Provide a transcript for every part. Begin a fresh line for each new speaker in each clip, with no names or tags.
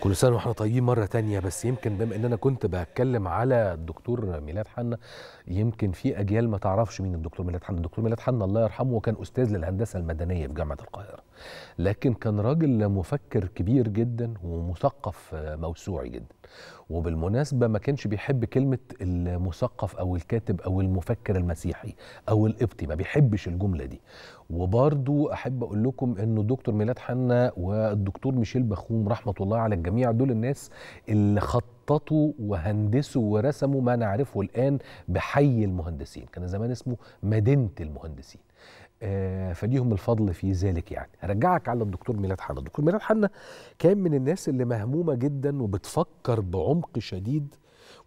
كل سنه واحنا طيبين مره تانية بس يمكن بما ان انا كنت بتكلم على الدكتور ميلاد حنا يمكن في اجيال ما تعرفش مين الدكتور ميلاد حنا الدكتور ميلاد حنا الله يرحمه كان استاذ للهندسه المدنيه في جامعه القاهره لكن كان راجل مفكر كبير جدا ومثقف موسوعي جدا وبالمناسبه ما كانش بيحب كلمه المثقف او الكاتب او المفكر المسيحي او القبطي ما بيحبش الجمله دي وبرضو احب اقول لكم انه دكتور ميلاد حنا والدكتور ميشيل بخوم رحمه الله على الجميع دول الناس اللي خططوا وهندسوا ورسموا ما نعرفه الان بحي المهندسين كان زمان اسمه مدينه المهندسين آه، فليهم الفضل في ذلك يعني هرجعك على الدكتور ميلاد حنا الدكتور ميلاد حنا كان من الناس اللي مهمومة جدا وبتفكر بعمق شديد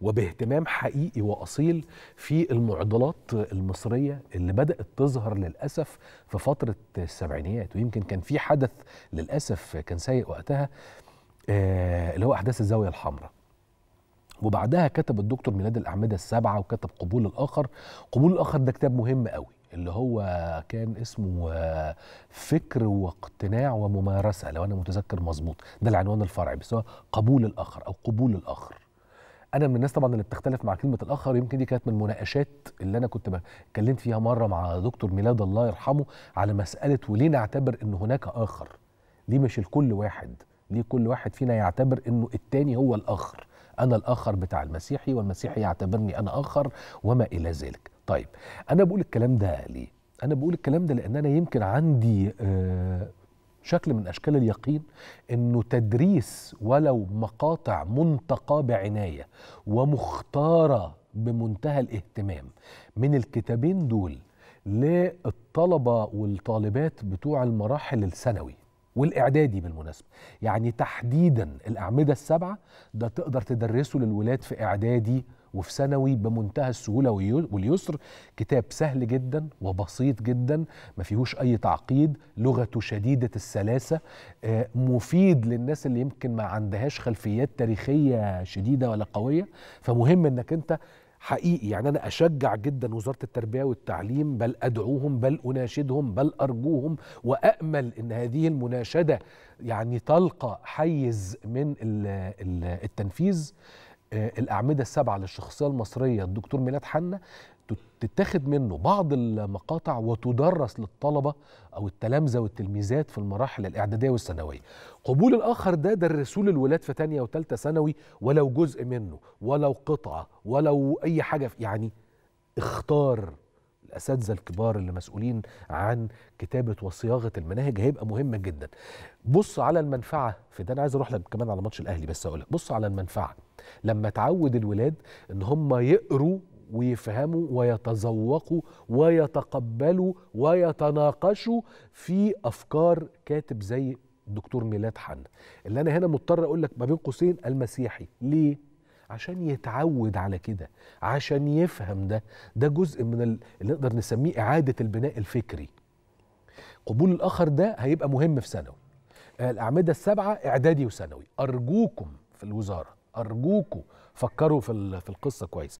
وباهتمام حقيقي واصيل في المعضلات المصريه اللي بدات تظهر للاسف في فتره السبعينيات ويمكن كان في حدث للاسف كان سيء وقتها آه، اللي هو احداث الزاويه الحمراء وبعدها كتب الدكتور ميلاد الاعمده السبعه وكتب قبول الاخر قبول الاخر ده كتاب مهم قوي اللي هو كان اسمه آه، فكر واقتناع وممارسه لو انا متذكر مظبوط ده العنوان الفرعي بس هو قبول الاخر او قبول الاخر انا من الناس طبعا اللي بتختلف مع كلمه الاخر يمكن دي كانت من المناقشات اللي انا كنت اتكلمت فيها مره مع دكتور ميلاد الله يرحمه على مساله وليه نعتبر ان هناك اخر ليه مش الكل واحد ليه كل واحد فينا يعتبر انه التاني هو الاخر انا الاخر بتاع المسيحي والمسيحي يعتبرني انا اخر وما الى ذلك طيب انا بقول الكلام ده ليه انا بقول الكلام ده لان انا يمكن عندي آه، شكل من اشكال اليقين انه تدريس ولو مقاطع منتقاه بعنايه ومختاره بمنتهى الاهتمام من الكتابين دول للطلبه والطالبات بتوع المراحل الثانوي والاعدادي بالمناسبه يعني تحديدا الاعمده السبعه ده تقدر تدرسه للولاد في اعدادي وفي ثانوي بمنتهى السهوله واليسر كتاب سهل جدا وبسيط جدا ما فيهوش اي تعقيد لغته شديده السلاسه آه، مفيد للناس اللي يمكن ما عندهاش خلفيات تاريخيه شديده ولا قويه فمهم انك انت حقيقي يعني أنا أشجع جدا وزارة التربية والتعليم بل أدعوهم بل أناشدهم بل أرجوهم وامل أن هذه المناشدة يعني تلقى حيز من التنفيذ آه، الاعمده السبعه للشخصيه المصريه الدكتور ميلاد حنا تتاخد منه بعض المقاطع وتدرس للطلبه او التلامذه والتلميذات في المراحل الاعداديه والثانويه. قبول الاخر ده درسوه للولاد في ثانيه وثالثه ثانوي ولو جزء منه ولو قطعه ولو اي حاجه يعني اختار الاساتذه الكبار اللي مسؤولين عن كتابه وصياغه المناهج هيبقى مهمه جدا بص على المنفعه في ده انا عايز اروح لك كمان على ماتش الاهلي بس اقول لك بص على المنفعه لما تعود الولاد ان هم يقروا ويفهموا ويتذوقوا ويتقبلوا ويتناقشوا في افكار كاتب زي الدكتور ميلاد حنا اللي انا هنا مضطر اقول لك ما بين قوسين المسيحي ليه عشان يتعود على كده عشان يفهم ده ده جزء من اللي نقدر نسميه إعادة البناء الفكري قبول الآخر ده هيبقى مهم في ثانوي الأعمدة السبعة إعدادي وثانوي أرجوكم في الوزارة أرجوكم فكروا في في القصة كويس